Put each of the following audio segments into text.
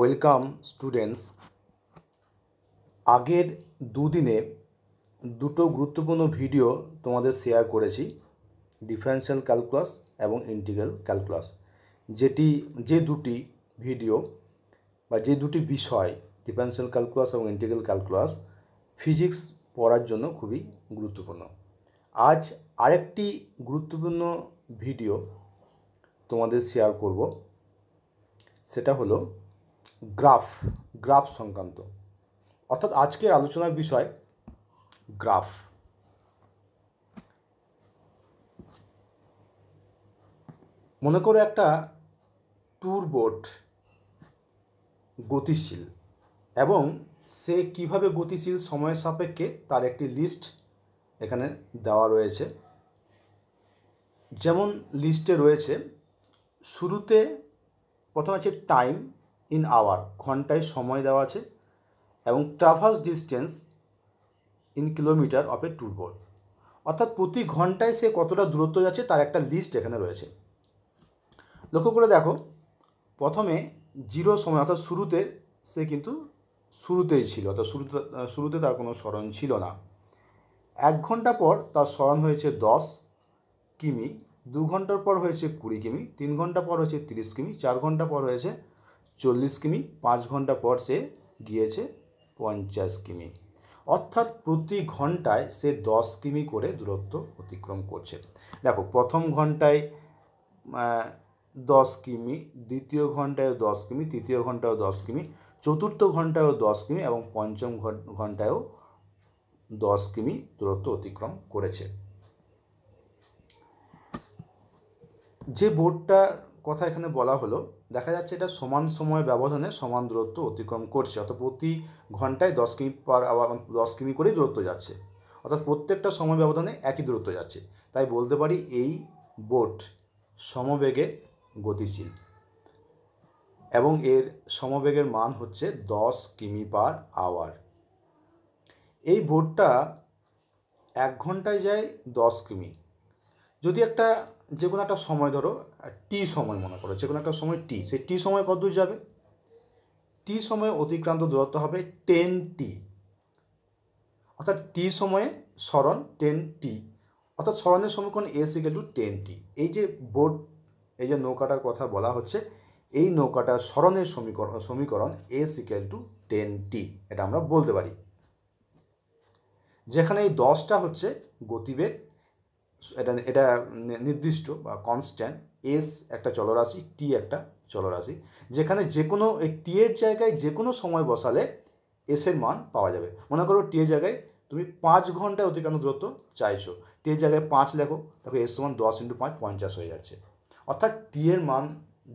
Welcome students আগের দুদিনে দুটো গুরুত্বপূর্ণ ভিডিও তোমাদের শেয়ার করেছি ডিফারেন্সিয়াল ক্যালকুলাস এবং ইন্টিগ্রাল ক্যালকুলাস যেটি যে দুটি ভিডিও বা যে দুটি বিষয় ডিফারেন্সিয়াল ক্যালকুলাস এবং ইন্টিগ্রাল ক্যালকুলাস ফিজিক্স পড়ার জন্য খুবই গুরুত্বপূর্ণ আজ আরেকটি গুরুত্বপূর্ণ ভিডিও তোমাদের শেয়ার করব সেটা হলো গ্রাফ গ্রাফ সংক্রান্ত অর্থাৎ আজকের আলোচনার বিষয় গ্রাফ মনে করো একটা ট্যুর বোট গতিশীল এবং সে কিভাবে গতিশীল সময়ের সাপেক্ষে তার একটি লিস্ট এখানে দেওয়া রয়েছে যেমন লিস্টে রয়েছে শুরুতে প্রথম আছে টাইম ইন আওয়ার ঘন্টায় সময় দেওয়া আছে এবং traverse distance in kilometre of a tour board অর্থাৎ প্রতি ঘন্টায় সে কতটা দূরত্ব যাচ্ছে তার একটা লিস্ট এখানে রয়েছে লক্ষ্য করে দেখো প্রথমে জিরো সময় অর্থাৎ শুরুতে সে কিন্তু শুরুতেই ছিল অর্থাৎ শুরুতে শুরুতে তার কোনো স্মরণ ছিল না এক ঘন্টা পর তার স্মরণ হয়েছে দশ কিমি দু ঘন্টার পর হয়েছে কুড়ি কিমি তিন ঘন্টা পর হয়েছে তিরিশ কিমি চার ঘন্টা পর হয়েছে চল্লিশ কিমি পাঁচ ঘন্টা পর সে গিয়েছে পঞ্চাশ কিমি অর্থাৎ প্রতি ঘন্টায় সে দশ কিমি করে দূরত্ব অতিক্রম করছে দেখো প্রথম ঘন্টায় দশ কিমি দ্বিতীয় ঘন্টায়ও দশ কিমি তৃতীয় ঘন্টায়ও দশ কিমি চতুর্থ ঘন্টায়ও দশ কিমি এবং পঞ্চম ঘন্টায়ও দশ কিমি দূরত্ব অতিক্রম করেছে যে বোর্ডটার কথা এখানে বলা হলো দেখা যাচ্ছে এটা সমান সময় ব্যবধানে সমান দূরত্ব অতিক্রম করছে অর্থাৎ প্রতি ঘন্টায় দশ কিমি পার আওয়ার মানে দশ কিমি করেই দূরত্ব যাচ্ছে অর্থাৎ প্রত্যেকটা সময় ব্যবধানে একই দূরত্ব যাচ্ছে তাই বলতে পারি এই বোট সমবেগে গতিশীল এবং এর সমবেগের মান হচ্ছে দশ কিমি পার আওয়ার এই বোটটা এক ঘন্টায় যায় দশ কিমি যদি একটা যে কোনো একটা সময় ধরো টি সময় মনে করো যে কোনো একটা সময় টি সেই টি সময় কত দূর যাবে টি সময়ে অতিক্রান্ত দূরত্ব হবে টেন টি অর্থাৎ টি সময়ে স্মরণ টেন টি অর্থাৎ সরণের সমীকরণ S equal to ten T এই যে বোট এই যে নৌকাটার কথা বলা হচ্ছে এই নৌকাটার স্মরণের সমীকরণ সমীকরণ S equal to ten T এটা আমরা বলতে পারি যেখানে এই দশটা হচ্ছে গতিবেগ এটা এটা নির্দিষ্ট বা কনস্ট্যান্ট এস একটা চলরাশি টি একটা চলরাশি যেখানে যে কোনো এই টি এর জায়গায় যে কোনো সময় বসালে এসের মান পাওয়া যাবে মনে করো টি এর জায়গায় তুমি পাঁচ ঘন্টায় অতিক্রান্ত দূরত্ব চাইছো টি এর জায়গায় পাঁচ লেখো তাকে এস সমান দশ ইন্টু পাঁচ পঞ্চাশ হয়ে যাচ্ছে অর্থাৎ টি এর মান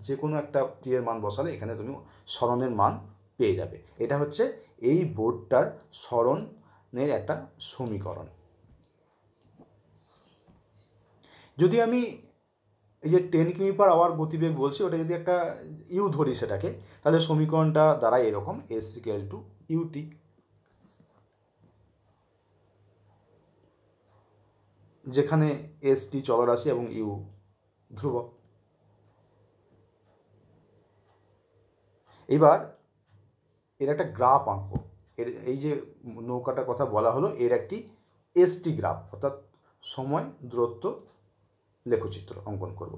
যে কোনো একটা টি এর মান বসালে এখানে তুমি স্মরণের মান পেয়ে যাবে এটা হচ্ছে এই বোর্ডটার স্মরণের একটা সমীকরণ যদি আমি এই যে টেন কিমি পার আওয়ার গতিবেগ বলছি ওটা যদি একটা ইউ ধরি সেটাকে তাহলে সমীকরণটা দাঁড়ায় এরকম এস ইকুয়াল টু ইউটি যেখানে এস টি চলরাশি এবং ইউ ধ্রুবক এবার এর একটা গ্রাফ আঁকব এর এই যে নৌকাটার কথা বলা হলো এর একটি এসটি গ্রাফ অর্থাৎ সময় দূরত্ব লেখচিত্র অঙ্কন করব।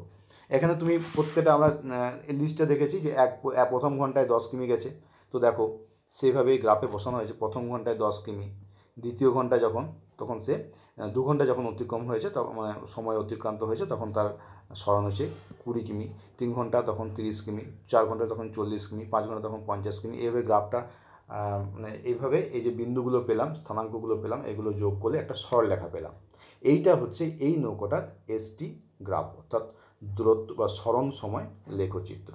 এখানে তুমি প্রত্যেকটা আমরা লিস্টে দেখেছি যে এক প্রথম ঘন্টায় দশ কিমি গেছে তো দেখো সেভাবেই গ্রাফে বসানো হয়েছে প্রথম ঘন্টায় দশ কিমি দ্বিতীয় ঘন্টা যখন তখন সে দু ঘন্টা যখন অতিক্রম হয়েছে তখন মানে সময় অতিক্রান্ত হয়েছে তখন তার স্মরণ হয়েছে কুড়ি কিমি তিন ঘন্টা তখন তিরিশ কিমি চার ঘন্টা তখন চল্লিশ কিমি পাঁচ ঘন্টা তখন পঞ্চাশ কিমি এইভাবে গ্রাফটা মানে এইভাবে এই যে বিন্দুগুলো পেলাম স্থানাঙ্কগুলো পেলাম এগুলো যোগ করলে একটা স্বর লেখা পেলাম এইটা হচ্ছে এই নৌকোটার এসটি গ্রাফ অর্থাৎ দূরত্ব বা স্মরণ সময় লেখচিত্র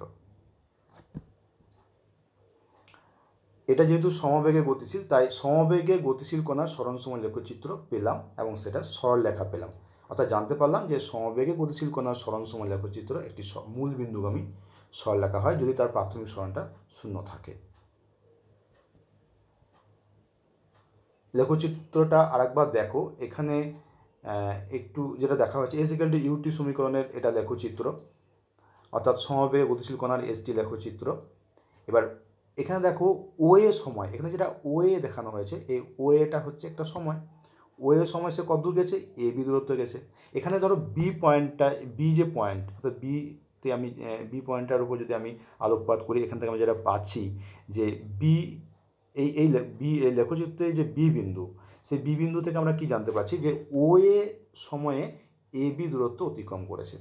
এটা যেহেতু সমবেগে গতিশীল তাই সমবেগে গতিশীল কোনার স্মরণ সময় লেখচিত্র পেলাম এবং সেটা সরল লেখা পেলাম অর্থাৎ জানতে পারলাম যে সমবেগে গতিশীল কোনার স্মরণ সময় লেখচিত্র একটি মূল বিন্দুগামী সরল লেখা হয় যদি তার প্রাথমিক স্মরণটা শূন্য থাকে লেখচিত্রটা আরেকবার দেখো এখানে একটু যেটা দেখা হয়েছে এস ইকাল টু ইউটি সমীকরণের এটা লেখচিত্র অর্থাৎ সমবে গতিশীল কণার এসটি লেখচিত্র এবার এখানে দেখো এ সময় এখানে যেটা ও এ দেখানো হয়েছে এই ওয়েটা হচ্ছে একটা সময় এ সময় সে কত গেছে এ বি দূরত্ব গেছে এখানে ধরো বি পয়েন্টটা বি যে পয়েন্ট অর্থাৎ বি তে আমি বি পয়েন্টটার উপর যদি আমি আলোকপাত করি এখান থেকে আমি যেটা পাচ্ছি যে বি এই এই বি এই লেখচিত্রে যে বি বিন্দু সেই বি বিন্দু থেকে আমরা কি জানতে পারছি যে ও এ সময়ে এ বি দূরত্ব অতিক্রম করেছে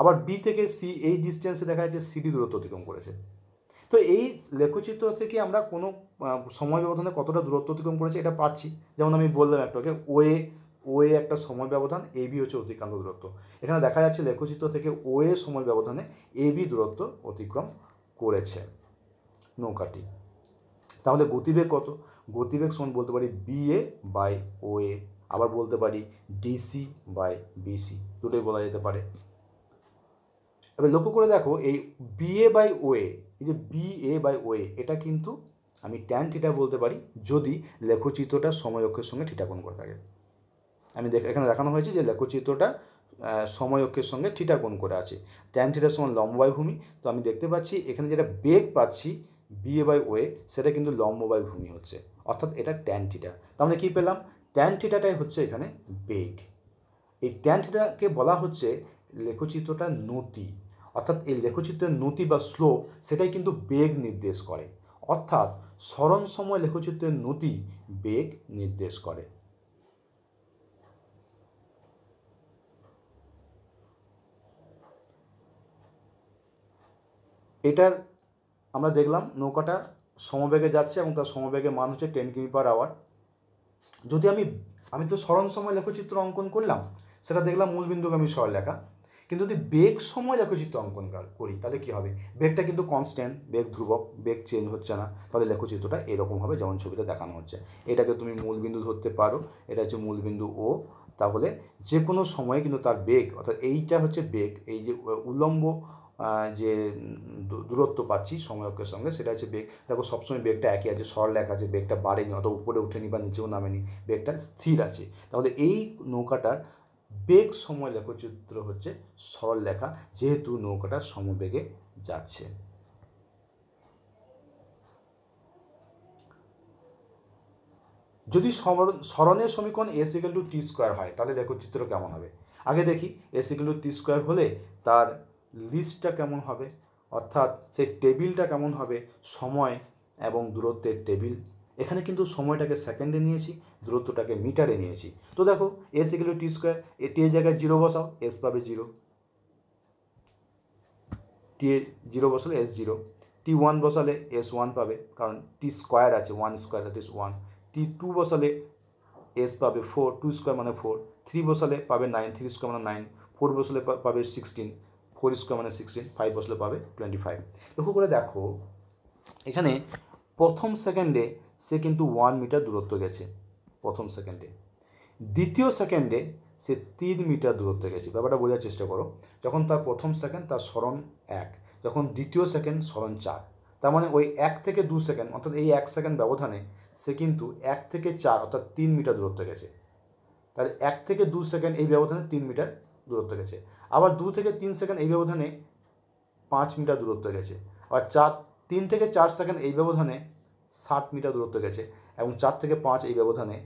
আবার বি থেকে সি এই ডিস্টেন্সে দেখা যাচ্ছে সিডি দূরত্ব অতিক্রম করেছে তো এই লেখচিত্র থেকে আমরা কোনো সময় ব্যবধানে কতটা দূরত্ব অতিক্রম করেছে এটা পাচ্ছি যেমন আমি বললাম একটাকে ও এ ও এ একটা সময় ব্যবধান এ বি হচ্ছে অতিক্রান্ত দূরত্ব এখানে দেখা যাচ্ছে লেখচিত্র থেকে ও এ সময় ব্যবধানে এ বি দূরত্ব অতিক্রম করেছে নৌকাটি তাহলে গতিবেগ কত গতিবেগ সমান বলতে পারি বিএ বাই ও এ আবার বলতে পারি ডিসি বাই বিসি দুটোই বলা যেতে পারে এবার লক্ষ্য করে দেখো এই বিএ বাই ও এ এই যে বিএ বাই ও এ এটা কিন্তু আমি ট্যান থিটা বলতে পারি যদি লেখচিত্রটা সময়ক্ষের সঙ্গে থিটাকোণ করে থাকে আমি দেখ এখানে দেখানো হয়েছে যে লেখচিত্রটা সময় অক্ষের সঙ্গে থিটাকোণ করে আছে ট্যান থিটার সমান লম্বায়ভূমি ভূমি তো আমি দেখতে পাচ্ছি এখানে যেটা বেগ পাচ্ছি বিএ বাই ওয়ে সেটা কিন্তু লম্ব বাই ভূমি হচ্ছে অর্থাৎ এটা ট্যান থিটা তাহলে কী পেলাম ট্যান থিটাটাই হচ্ছে এখানে বেগ এই ট্যান থিটাকে বলা হচ্ছে লেখচিত্রটা নতি অর্থাৎ এই লেখচিত্রের নতি বা স্লোপ সেটাই কিন্তু বেগ নির্দেশ করে অর্থাৎ স্মরণ সময় লেখচিত্রের নতি বেগ নির্দেশ করে এটার আমরা দেখলাম নৌকাটা সমবেগে যাচ্ছে এবং তার সমবেগে মান হচ্ছে টেন কিমি পার আওয়ার যদি আমি আমি তো স্মরণ সময় লেখচিত্র অঙ্কন করলাম সেটা দেখলাম মূলবিন্দুগামী লেখা কিন্তু যদি বেগ সময় লেখচিত্র অঙ্কন করি তাহলে কী হবে বেগটা কিন্তু কনস্ট্যান্ট বেগ ধ্রুবক বেগ চেঞ্জ হচ্ছে না তাহলে লেখচিত্রটা এরকম হবে যেমন ছবিতে দেখানো হচ্ছে এটাকে তুমি মূলবিন্দু ধরতে পারো এটা হচ্ছে মূলবিন্দু ও তাহলে যে কোনো সময়ে কিন্তু তার বেগ অর্থাৎ এইটা হচ্ছে বেগ এই যে উল্লম্ব যে দূরত্ব পাচ্ছি সময়কের সঙ্গে সেটা হচ্ছে বেগ দেখো সবসময় বেগটা একই আছে সরল এক আছে বেগটা বাড়েনি অত উপরে উঠেনি বা নিচেও নামেনি বেগটা স্থির আছে তাহলে এই নৌকাটার বেগ সময় চিত্র হচ্ছে সরল লেখা যেহেতু নৌকাটা সমবেগে যাচ্ছে যদি সরণের সমীকরণ S equal to T square হয় তাহলে লেখচিত্র কেমন হবে আগে দেখি S equal to T square হলে তার লিস্টটা কেমন হবে অর্থাৎ সেই টেবিলটা কেমন হবে সময় এবং দূরত্বের টেবিল এখানে কিন্তু সময়টাকে সেকেন্ডে নিয়েছি দূরত্বটাকে মিটারে নিয়েছি তো দেখো এস এগুলো টি স্কোয়ার এ টি এর জায়গায় জিরো বসাও এস পাবে জিরো টি এ জিরো বসালে এস জিরো টি ওয়ান বসালে এস ওয়ান পাবে কারণ টি স্কোয়ার আছে one square that is one T two বসালে এস পাবে ফোর টু স্কোয়ার মানে ফোর থ্রি বসালে পাবে নাইন থ্রি স্কোয়ার মানে নাইন ফোর বসালে পাবে সিক্সটিন ফোর স্কোয়ার মানে সিক্সটিন ফাইভ বসলে পাবে টোয়েন্টি ফাইভ লক্ষ্য করে দেখো এখানে প্রথম সেকেন্ডে সে কিন্তু ওয়ান মিটার দূরত্ব গেছে প্রথম সেকেন্ডে দ্বিতীয় সেকেন্ডে সে তিন মিটার দূরত্ব গেছে ব্যাপারটা বোঝার চেষ্টা করো যখন তার প্রথম সেকেন্ড তার স্মরণ এক যখন দ্বিতীয় সেকেন্ড স্মরণ চার তার মানে ওই এক থেকে দু সেকেন্ড অর্থাৎ এই এক সেকেন্ড ব্যবধানে সে কিন্তু এক থেকে চার অর্থাৎ তিন মিটার দূরত্ব গেছে তাহলে এক থেকে দু সেকেন্ড এই ব্যবধানে তিন মিটার দূরত্ব গেছে আবার দু থেকে তিন সেকেন্ড এই ব্যবধানে পাঁচ মিটার দূরত্ব গেছে আবার চার তিন থেকে চার সেকেন্ড এই ব্যবধানে ষাট মিটার দূরত্ব গেছে এবং চার থেকে পাঁচ এই ব্যবধানে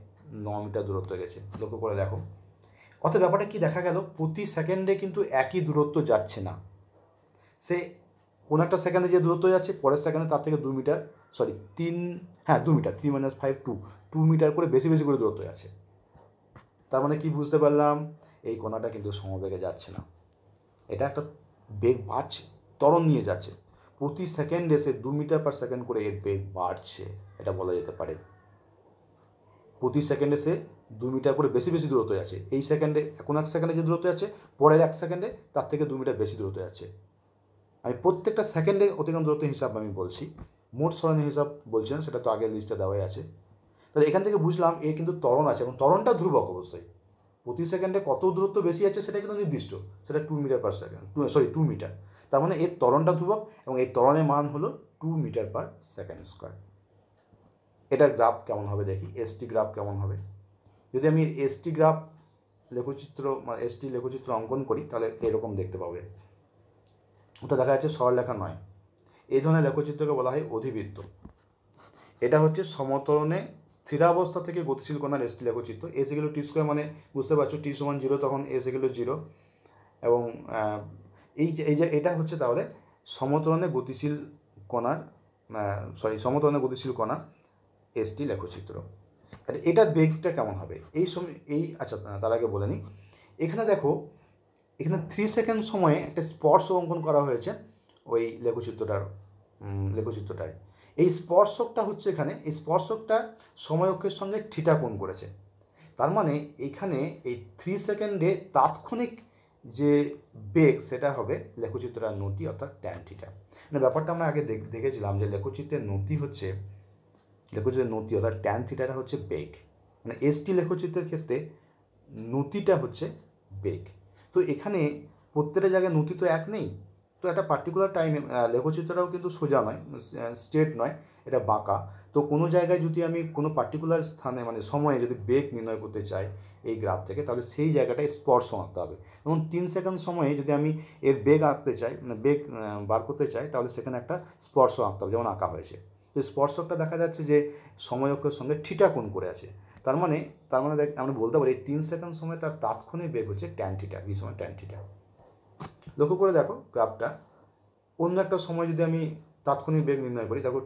ন মিটার দূরত্ব গেছে লক্ষ্য করে দেখো অর্থাৎ ব্যাপারটা কি দেখা গেল প্রতি সেকেন্ডে কিন্তু একই দূরত্ব যাচ্ছে না সে কোন একটা সেকেন্ডে যে দূরত্ব যাচ্ছে পরের সেকেন্ডে তার থেকে দু মিটার সরি তিন হ্যাঁ দু metre three minus five two two metre করে বেশি বেশি করে দূরত্ব যাচ্ছে তার মানে কি বুঝতে পারলাম এই কণাটা কিন্তু সমবেগে যাচ্ছে না এটা একটা বেগ বাড়ছে তরণ নিয়ে যাচ্ছে প্রতি সেকেন্ডে সে দু মিটার পার সেকেন্ড করে এর বেগ বাড়ছে এটা বলা যেতে পারে প্রতি সেকেন্ডে সে দু মিটার করে বেশি বেশি দূরত্ব যাচ্ছে এই সেকেন্ডে এখন এক সেকেন্ডে যে দূরত্ব যাচ্ছে পরের এক সেকেন্ডে তার থেকে দু মিটার বেশি দূরত্ব যাচ্ছে আমি প্রত্যেকটা সেকেন্ডে অতিক্রম দূরত্ব হিসাব আমি বলছি মোট সরণের হিসাব বলছেন সেটা তো আগের লিস্টে দেওয়াই আছে তাহলে এখান থেকে বুঝলাম এর কিন্তু তরণ আছে এবং তরণটা ধ্রুবক অবশ্যই প্রতি সেকেন্ডে কত দূরত্ব বেশি আছে সেটা কিন্তু নির্দিষ্ট সেটা two metre per second two sorry two metre তার মানে এর ত্বরণটা ধ্রুবক এবং এই ত্বরণের মান হলো two metre per second square এটার গ্রাফ কেমন হবে দেখি এসটি গ্রাফ কেমন হবে যদি আমি এসটি গ্রাফ লেখচিত্র এসটি লেখচিত্র অঙ্কন করি তাহলে এরকম দেখতে পাবে ওটা দেখা যাচ্ছে সরলেখা নয় এই ধরনের লেখচিত্রকে বলা হয় অধিবৃত্ত এটা হচ্ছে সমতরণে স্থিরাবস্থা থেকে গতিশীল কণার এসটি লেখচিত্র এস এগুলো টি স্কোয়ার মানে বুঝতে পারছো টি সমান জিরো তখন এস এগুলো জিরো এবং এই যে এই যে এটা হচ্ছে তাহলে সমতরণে গতিশীল কণার সরি সমতরণে গতিশীল কণা এসটি লেখচিত্র আর এটার বেগটা কেমন হবে এই সময় এই আচ্ছা তার আগে বলে নিই এখানে দেখো এখানে থ্রি সেকেন্ড সময়ে একটা স্পর্শ অঙ্কন করা হয়েছে ওই লেখচিত্রটার লেখচিত্রটায় এই স্পর্শকটা হচ্ছে এখানে এই স্পর্শকটা সময়ক্ষের সঙ্গে ঠিটা করেছে তার মানে এখানে এই থ্রি সেকেন্ডে তাৎক্ষণিক যে বেগ সেটা হবে আর নতি অর্থাৎ ট্যান ঠিটা মানে ব্যাপারটা আমরা আগে দেখেছিলাম যে লেখচিত্রের নতি হচ্ছে লেখচিত্রের নতি অর্থাৎ ট্যান থিটাটা হচ্ছে বেগ মানে এসটি লেখচিত্রের ক্ষেত্রে নতিটা হচ্ছে বেগ তো এখানে প্রত্যেকটা জায়গায় নতি তো এক নেই তো একটা পার্টিকুলার টাইমে লেখচিত্রটাও কিন্তু সোজা নয় স্ট্রেট নয় এটা বাঁকা তো কোনো জায়গায় যদি আমি কোনো পার্টিকুলার স্থানে মানে সময়ে যদি বেগ নির্ণয় করতে চাই এই গ্রাফ থেকে তাহলে সেই জায়গাটায় স্পর্শ আঁকতে হবে এবং তিন সেকেন্ড সময়ে যদি আমি এর বেগ আঁকতে চাই মানে বেগ বার করতে চাই তাহলে সেখানে একটা স্পর্শ আঁকতে হবে যেমন আঁকা হয়েছে তো স্পর্শকটা দেখা যাচ্ছে যে সময়কের সঙ্গে ঠিটা কোন করে আছে তার মানে তার মানে আমরা বলতে পারি তিন সেকেন্ড সময় তার তাৎক্ষণিক বেগ হচ্ছে ট্যান্টিটা এই সময় ট্যান্টিটা লক্ষ্য করে দেখো গ্রাফটা অন্য একটা সময় যদি আমি তাৎক্ষণিক বেগ নির্ণয় করি দেখো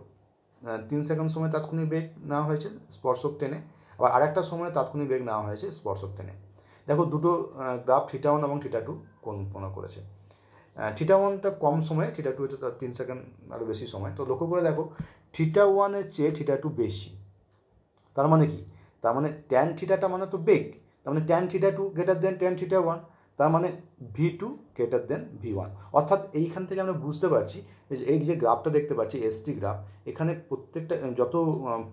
তিন সেকেন্ড সময় তাৎক্ষণিক বেগ নেওয়া হয়েছে স্পর্শক টেনে আবার আরেকটা সময় তাৎক্ষণিক বেগ নেওয়া হয়েছে স্পর্শক টেনে দেখো দুটো গ্রাফ থিটা ওয়ান এবং থিটা টু কোন করেছে থিটা ওয়ানটা কম সময়ে থিটা টু হচ্ছে তার তিন সেকেন্ড আরও বেশি সময় তো লক্ষ্য করে দেখো থিটা ওয়ানের চেয়ে থিটা টু বেশি তার মানে কি তার মানে ট্যান থিটাটা মানে তো বেগ তার মানে tan theta two greater than tan theta one তার মানে V two greater than V one অর্থাৎ এইখান থেকে আমরা বুঝতে পারছি এই যে গ্রাফটা দেখতে পাচ্ছি এসটি গ্রাফ এখানে প্রত্যেকটা যত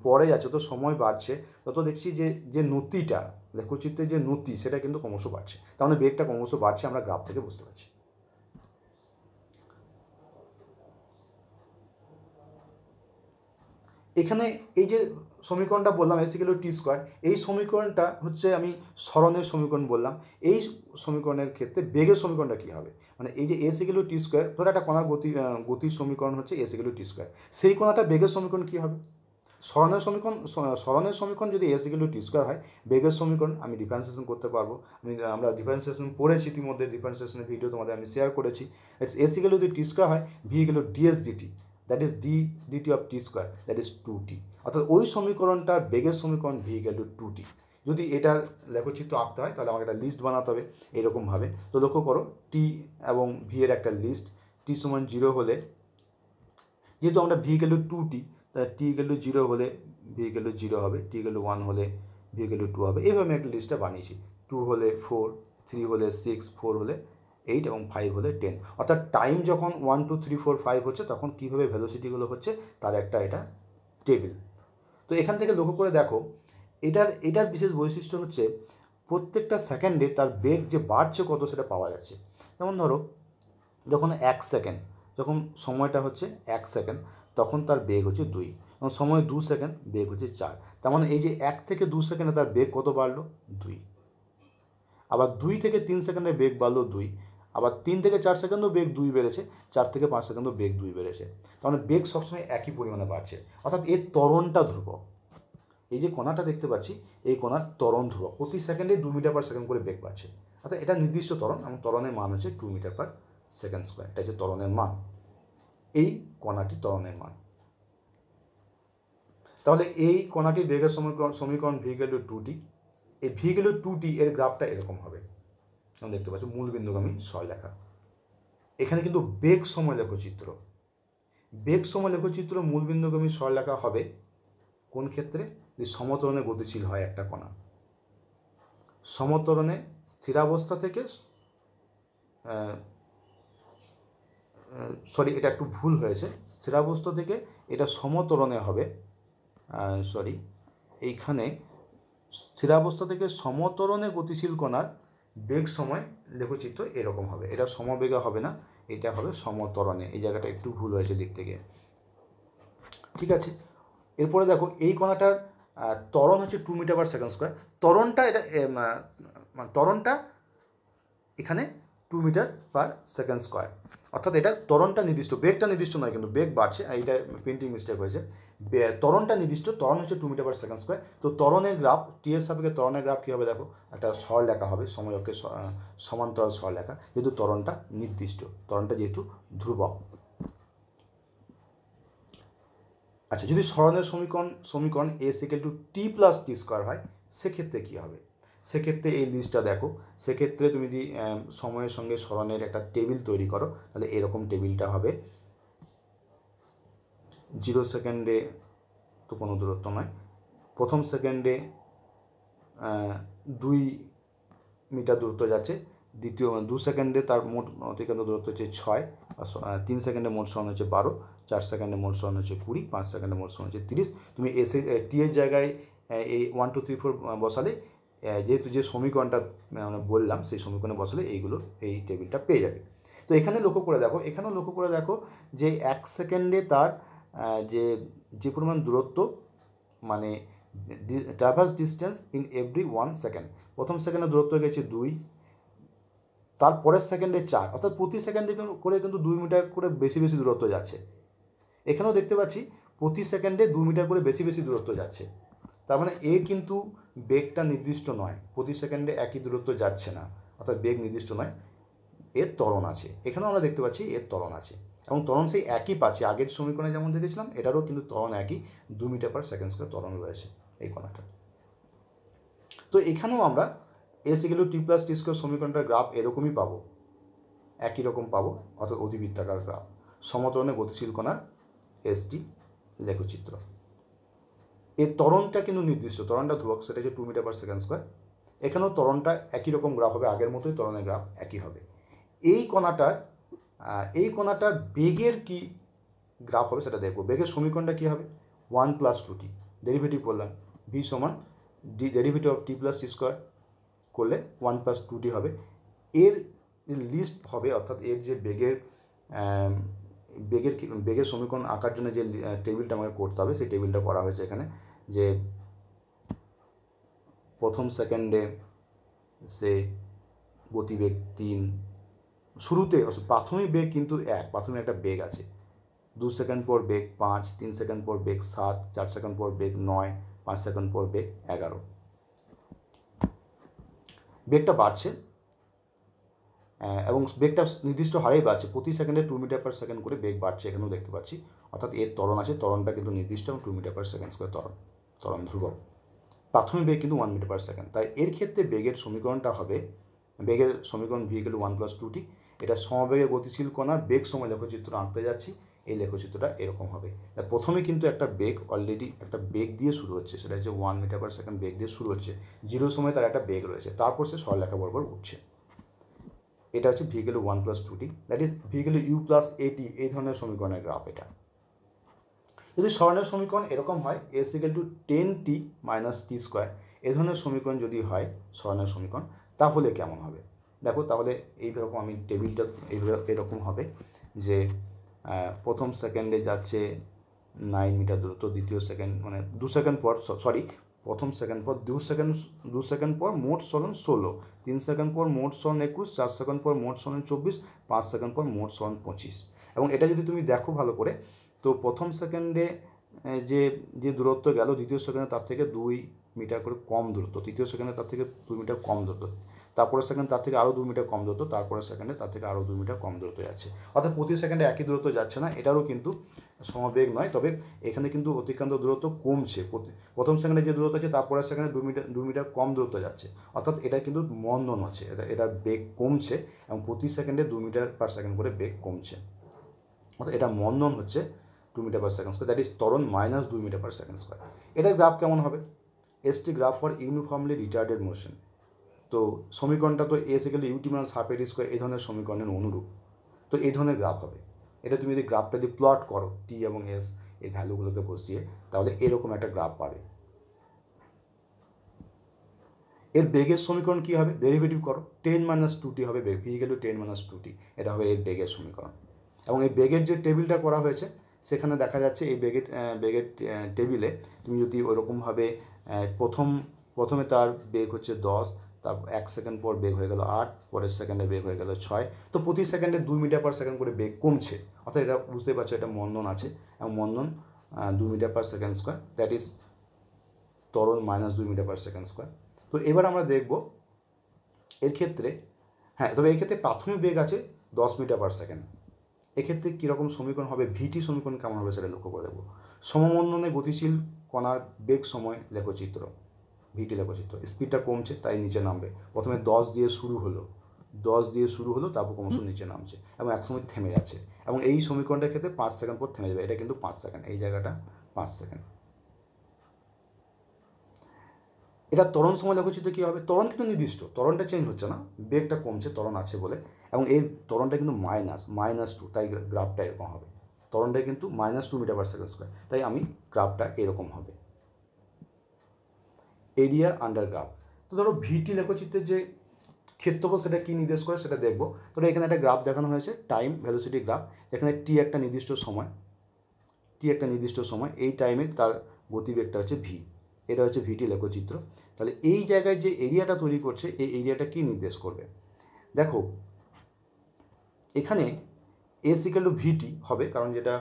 পরে যাচ্ছে যত সময় বাড়ছে তত দেখছি যে যে নতিটা লেখচিত্রের যে নতি সেটা কিন্তু ক্রমশ বাড়ছে তার মানে বেগটা ক্রমশ বাড়ছে আমরা গ্রাফ থেকে বুঝতে পারছি এখানে এই যে সমীকরণটা বললাম এসিক্যালি টি স্কোয়ার এই সমীকরণটা হচ্ছে আমি স্মরণের সমীকরণ বললাম এই সমীকরণের ক্ষেত্রে বেগের সমীকরণটা কী হবে মানে এই যে এসিক্যালি টি স্কোয়ার ধরো একটা কণার গতি গতির সমীকরণ হচ্ছে এসিক্যালি টি স্কোয়ার সেই কণাটা বেগের সমীকরণ কী হবে স্মরণের সমীকরণ স্মরণের সমীকরণ যদি এস টি স্কোয়ার হয় বেগের সমীকরণ আমি ডিফারেন্সিয়েশন করতে পারবো আমি আমরা ডিফারেন্সিয়েশন পড়েছি ইতিমধ্যে ডিফারেন্সিয়েশনের ভিডিও তোমাদের আমি শেয়ার করেছি এস ইকুয়াল যদি টি স্কোয়ার হয় ভি গেল DS DT that is D DT of T square that is two T অর্থাৎ ওই সমীকরণটার বেগের সমীকরণ ভি গেল টু টি যদি এটার লেখচিত্র আঁকতে হয় তাহলে আমাকে একটা লিস্ট বানাতে হবে এরকমভাবে তো লক্ষ্য করো টি এবং ভি এর একটা লিস্ট টি সমান জিরো হলে যেহেতু আমরা ভি গেল টু টি তাহলে টি গেল জিরো হলে ভি গেল জিরো হবে টি গেল ওয়ান হলে ভি গেল টু হবে এইভাবে আমি একটা লিস্টটা বানিয়েছি টু হলে ফোর থ্রি হলে সিক্স ফোর হলে এইট এবং ফাইভ হলে টেন অর্থাৎ টাইম যখন one two three four five হচ্ছে তখন কীভাবে ভেলোসিটিগুলো হচ্ছে তার একটা এটা টেবিল তো এখান থেকে লক্ষ্য করে দেখো এটার এটার বিশেষ বৈশিষ্ট্য হচ্ছে প্রত্যেকটা সেকেন্ডে তার বেগ যে বাড়ছে কত সেটা পাওয়া যাচ্ছে যেমন ধরো যখন এক সেকেন্ড যখন সময়টা হচ্ছে এক সেকেন্ড তখন তার বেগ হচ্ছে দুই এবং সময় দু সেকেন্ড বেগ হচ্ছে চার তার মানে এই যে এক থেকে দু সেকেন্ডে তার বেগ কত বাড়লো দুই আবার দুই থেকে তিন সেকেন্ডে বেগ বাড়লো দুই আবার তিন থেকে চার সেকেন্ডও বেগ দুই বেড়েছে চার থেকে পাঁচ সেকেন্ডও বেগ দুই বেড়েছে তাহলে মানে বেগ সবসময় একই পরিমাণে বাড়ছে অর্থাৎ এর তরণটা ধ্রুব এই যে কণাটা দেখতে পাচ্ছি এই কণার তরণ ধ্রুব প্রতি সেকেন্ডে দু মিটার পার সেকেন্ড করে বেগ বাড়ছে অর্থাৎ এটা নির্দিষ্ট তরণ এবং তরণের মান হচ্ছে two metre per second square এটা হচ্ছে তরণের মান এই কণাটি তরণের মান তাহলে এই কণাটির বেগের সমীকরণ সমীকরণ ভি টু টি এই ভি গেল টু টি এর গ্রাফটা এরকম হবে দেখতে পাচ্ছ মূল বিন্দুগামী লেখা এখানে কিন্তু বেগ সময় লেখচিত্র বেগ সময় লেখচিত্র মূল বিন্দুগামী লেখা হবে কোন ক্ষেত্রে যে সমতরণে গতিশীল হয় একটা কণা সমতরণে স্থিরাবস্থা থেকে সরি এটা একটু ভুল হয়েছে স্থিরাবস্থা থেকে এটা সমতরণে হবে সরি এইখানে স্থিরাবস্থা থেকে সমতরণে গতিশীল কণার বেগ সময় লেখচিত্র এরকম হবে এটা সমবেগা হবে না এটা হবে সমতরণে এই জায়গাটা একটু ভুল হয়েছে দিক থেকে ঠিক আছে এরপরে দেখো এই কণাটার তরণ হচ্ছে two metre per second square তরণটা এটা মানে তরণটা এখানে two metre per second square অর্থাৎ এটা তরণটা নির্দিষ্ট বেগটা নির্দিষ্ট নয় কিন্তু বেগ বাড়ছে এইটা প্রিন্টিং মিস্টেক হয়েছে তরণটা নির্দিষ্ট তরণ হচ্ছে two metre per second square তো তরণের গ্রাফ টি এর সাপেক্ষে তরণের গ্রাফ কী হবে দেখো একটা স্বর লেখা হবে সময়কে সমান্তরাল স্বর লেখা যেহেতু তরণটা নির্দিষ্ট তরণটা যেহেতু ধ্রুবক আচ্ছা যদি সরণের সমীকরণ সমীকরণ এ equal to T plus T square হয় সেক্ষেত্রে কী হবে সেক্ষেত্রে এই লিস্টটা দেখো সেক্ষেত্রে তুমি যদি সময়ের সঙ্গে স্মরণের একটা টেবিল তৈরি করো তাহলে এরকম টেবিলটা হবে জিরো সেকেন্ডে তো কোনো দূরত্ব নয় প্রথম সেকেন্ডে দুই মিটার দূরত্ব যাচ্ছে দ্বিতীয় মানে দু সেকেন্ডে তার মোট অতিক্রান্ত দূরত্ব হচ্ছে ছয় তিন সেকেন্ডে মোট স্মরণ হচ্ছে বারো চার সেকেন্ডে মোট স্মরণ হচ্ছে কুড়ি পাঁচ সেকেন্ডে মোট স্মরণ হচ্ছে তিরিশ তুমি এসে টি এর জায়গায় এই ওয়ান টু থ্রি ফোর বসালে যেহেতু যে সমীকরণটা মানে আমরা বললাম সেই সমীকরণে বসলে এইগুলো এই টেবিলটা পেয়ে যাবে তো এখানে লক্ষ্য করে দেখো এখানেও লক্ষ্য করে দেখো যে এক সেকেন্ডে তার যে যে পরিমাণ দূরত্ব মানে traverse distance in every one second প্রথম সেকেন্ডে দূরত্ব গেছে দুই তারপরের সেকেন্ডে চার অর্থাৎ প্রতি সেকেন্ডে করে কিন্তু দুই মিটার করে বেশি বেশি দূরত্ব যাচ্ছে এখানেও দেখতে পাচ্ছি প্রতি সেকেন্ডে দু মিটার করে বেশি বেশি দূরত্ব যাচ্ছে তার মানে এ কিন্তু বেগটা নির্দিষ্ট নয় প্রতি সেকেন্ডে একই দূরত্ব যাচ্ছে না অর্থাৎ বেগ নির্দিষ্ট নয় এর ত্বরণ আছে এখানেও আমরা দেখতে পাচ্ছি এর ত্বরণ আছে এবং ত্বরণ সেই একই পাচ্ছি আগের সমীকরণে যেমন দেখেছিলাম এটারও কিন্তু ত্বরণ একই দু মিটার পার সেকেন্ড স্কোয়ার ত্বরণ রয়েছে এই কণাটা তো এখানেও আমরা S equal T plus T square সমীকরণটার গ্রাফ এরকমই পাবো একই রকম পাবো অর্থাৎ অধিবৃত্তাকার গ্রাফ সমতরণে গতিশীল কণার এসটি লেখচিত্র এই তরণটা কিন্তু নির্দিষ্ট তরণটা ধ্রুবক সেটা হচ্ছে two metre per second square এখানেও তরণটা একই রকম গ্রাফ হবে আগের মতোই তরণের গ্রাফ একই হবে এই কণাটার এই কণাটার বেগের কি গ্রাফ হবে সেটা দেখব বেগের সমীকরণটা কী হবে one plus two T derivative করলাম ভি সমান D derivative of T plus T square করলে ওয়ান প্লাস টু টি হবে এর লিস্ট হবে অর্থাৎ এর যে বেগের বেগের বেগের সমীকরণ আঁকার জন্য যে টেবিলটা আমাকে করতে হবে সেই টেবিলটা করা হয়েছে এখানে যে প্রথম সেকেন্ডে সে গতিবেগ তিন শুরুতে প্রাথমিক বেগ কিন্তু এক প্রাথমিক একটা বেগ আছে দু সেকেন্ড পর বেগ পাঁচ তিন সেকেন্ড পর বেগ সাত চার সেকেন্ড পর বেগ নয় পাঁচ সেকেন্ড পর বেগ এগারো বেগটা বাড়ছে এবং বেগটা নির্দিষ্ট হারেই বাড়ছে প্রতি সেকেন্ডে টু মিটার পার সেকেন্ড করে বেগ বাড়ছে এখানেও দেখতে পাচ্ছি অর্থাৎ এর তরণ আছে তরণটা কিন্তু নির্দিষ্ট এবং টু মিটার পার সেকেন্ড করে তরণ তরণ ধ্রুবক প্রাথমিক বেগ কিন্তু ওয়ান মিটার পার সেকেন্ড তাই এর ক্ষেত্রে বেগের সমীকরণটা হবে বেগের সমীকরণ V equal one plus two T এটা সমবেগে গতিশীল কণার বেগ সময় লেখচিত্র আঁকতে যাচ্ছি এই লেখচিত্রটা এরকম হবে প্রথমে কিন্তু একটা বেগ অলরেডি একটা বেগ দিয়ে শুরু হচ্ছে সেটা হচ্ছে ওয়ান মিটার পার সেকেন্ড বেগ দিয়ে শুরু হচ্ছে জিরো সময় তার একটা বেগ রয়েছে তারপর সে সরলেখা বরাবর উঠছে এটা হচ্ছে V one plus two T that is V U plus A T এই ধরনের সমীকরণের গ্রাফ এটা যদি স্বর্ণের সমীকরণ এরকম হয় S equal to ten T minus T square এ ধরনের সমীকরণ যদি হয় স্বর্ণের সমীকরণ তাহলে কেমন হবে দেখো তাহলে এইরকম আমি টেবিলটা এরকম হবে যে প্রথম সেকেন্ডে যাচ্ছে নাইন মিটার দূরত্ব দ্বিতীয় সেকেন্ড মানে দু সেকেন্ড পর সরি প্রথম সেকেন্ড পর দু সেকেন্ড দু সেকেন্ড পর মোট স্মরণ ষোলো তিন সেকেন্ড পর মোট স্মরণ একুশ চার সেকেন্ড পর মোট স্মরণ চব্বিশ পাঁচ সেকেন্ড পর মোট স্মরণ পঁচিশ এবং এটা যদি তুমি দেখো ভালো করে তো প্রথম সেকেন্ডে যে যে দূরত্ব গেল দ্বিতীয় সেকেন্ডে তার থেকে দুই মিটার করে কম দূরত্ব তৃতীয় সেকেন্ডে তার থেকে দুই মিটার কম দূরত্ব তারপরে সেকেন্ড তার থেকে আরও দু মিটার কম দূরত্ব তারপরে সেকেন্ডে তার থেকে আরও দু মিটার কম দূরত্ব যাচ্ছে অর্থাৎ প্রতি সেকেন্ডে একই দূরত্ব যাচ্ছে না এটারও কিন্তু সমবেগ নয় তবে এখানে কিন্তু অতিক্রান্ত দূরত্ব কমছে প্রথম সেকেন্ডে যে দূরত্ব আছে তারপরে সেকেন্ডে দু মিটার দু মিটার কম দূরত্ব যাচ্ছে অর্থাৎ এটা কিন্তু মন্দন আছে এটা এটার বেগ কমছে এবং প্রতি সেকেন্ডে দু মিটার পার সেকেন্ড করে বেগ কমছে অর্থাৎ এটা মন্দন হচ্ছে two metre per second square that is তরণ মাইনাস দুই মিটার পার সেকেন্ড স্কোয়ার এটার গ্রাফ কেমন হবে ST graph for uniformly retarded motion তো সমীকরণটা তো এ এসে গেলে ইউটি মাইনাস হাফ এর স্কোয়ার এই ধরনের সমীকরণের অনুরূপ তো এই ধরনের গ্রাফ হবে এটা তুমি যদি গ্রাফটা যদি প্লট করো টি এবং এস এই ভ্যালুগুলোকে বসিয়ে তাহলে এরকম একটা গ্রাফ পাবে এর বেগের সমীকরণ কী হবে ডেরিভেটিভ করো টেন মাইনাস টি হবে বেগ V equal ten minus T এটা হবে এর বেগের সমীকরণ এবং এই বেগের যে টেবিলটা করা হয়েছে সেখানে দেখা যাচ্ছে এই বেগের বেগের টেবিলে তুমি যদি ওরকমভাবে প্রথম প্রথমে তার বেগ হচ্ছে দশ তার এক সেকেন্ড পর বেগ হয়ে গেল আট পরের সেকেন্ডে বেগ হয়ে গেল ছয় তো প্রতি সেকেন্ডে দুই মিটার পার সেকেন্ড করে বেগ কমছে অর্থাৎ এটা বুঝতে পারছো এটা মন্দন আছে এবং মন্দন দুই metre per second square that is তরল মাইনাস দুই মিটার পার সেকেন্ড স্কোয়ার তো এবার আমরা দেখব এর ক্ষেত্রে হ্যাঁ তবে এই ক্ষেত্রে প্রাথমিক বেগ আছে দশ মিটার পার সেকেন্ড এক্ষেত্রে কীরকম সমীকরণ হবে ভিটি সমীকরণ কেমন হবে সেটা লক্ষ্য করে দেবো সমমন্ডনে গতিশীল কণার বেগ সময় লেখচিত্র ভিটি লেখচিত্র স্পিডটা কমছে তাই নিচে নামবে প্রথমে দশ দিয়ে শুরু হলো দশ দিয়ে শুরু হলো তারপর ক্রমশ নিচে নামছে এবং একসময় থেমে যাচ্ছে এবং এই সমীকরণটার ক্ষেত্রে পাঁচ সেকেন্ড পর থেমে যাবে এটা কিন্তু পাঁচ সেকেন্ড এই জায়গাটা পাঁচ সেকেন্ড এটা তরণ সময় লেখচিত্র কী হবে তরণ কিন্তু নির্দিষ্ট তরণটা চেঞ্জ হচ্ছে না বেগটা কমছে তরণ আছে বলে এবং এই তরণটা কিন্তু মাইনাস মাইনাস টু তাই গ্রাফটা এরকম হবে তরণটা কিন্তু minus two metre per second square তাই আমি গ্রাফটা এরকম হবে এরিয়া আন্ডারগ্রাফ তো ধরো ভিটি লেখচিত্রের যে ক্ষেত্রফল সেটা কী নির্দেশ করে সেটা দেখবো ধরো এখানে একটা গ্রাফ দেখানো হয়েছে টাইম ভ্যালোসিটি গ্রাফ এখানে টি একটা নির্দিষ্ট সময় টি একটা নির্দিষ্ট সময় এই টাইমে তার গতিবেগটা হচ্ছে ভি এটা হচ্ছে ভিটি লেখচিত্র তাহলে এই জায়গায় যে এরিয়াটা তৈরি করছে এই এরিয়াটা কী নির্দেশ করবে দেখো এখানে এসিক্যাল ইকাল ভিটি হবে কারণ যেটা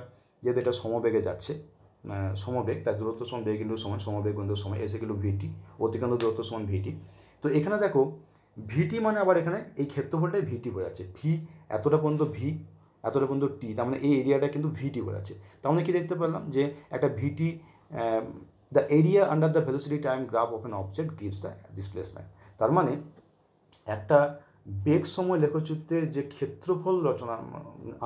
যেহেতু এটা সমবেগে যাচ্ছে সমবেগ তার দূরত্ব সমান বেগ ইন্টু সমান সমবেগ ইন্টু সময় এসে গেল ভিটি অতিক্রান্ত দূরত্ব সমান ভিটি তো এখানে দেখো ভিটি মানে আবার এখানে এই ক্ষেত্রফলটাই ভিটি বোঝাচ্ছে ভি এতটা পর্যন্ত ভি এতটা পর্যন্ত টি তার মানে এই এরিয়াটা কিন্তু ভিটি বোঝাচ্ছে তার মানে কি দেখতে পেলাম যে একটা VT the area under the velocity time graph of an object gives the displacement তার মানে একটা বেগ সময় লেখচিত্রের যে ক্ষেত্রফল রচনা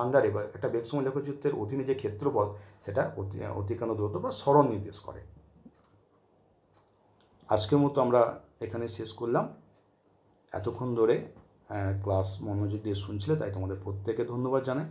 আন্ডারে বা একটা বেগ সময় লেখচিত্রের অধীনে যে ক্ষেত্রফল সেটা অতি অতিকান্ত দূরত্ব বা স্মরণ নির্দেশ করে আজকের মতো আমরা এখানে শেষ করলাম এতক্ষণ ধরে ক্লাস মনোযোগ দিয়ে শুনছিলে তাই তোমাদের প্রত্যেকে ধন্যবাদ জানাই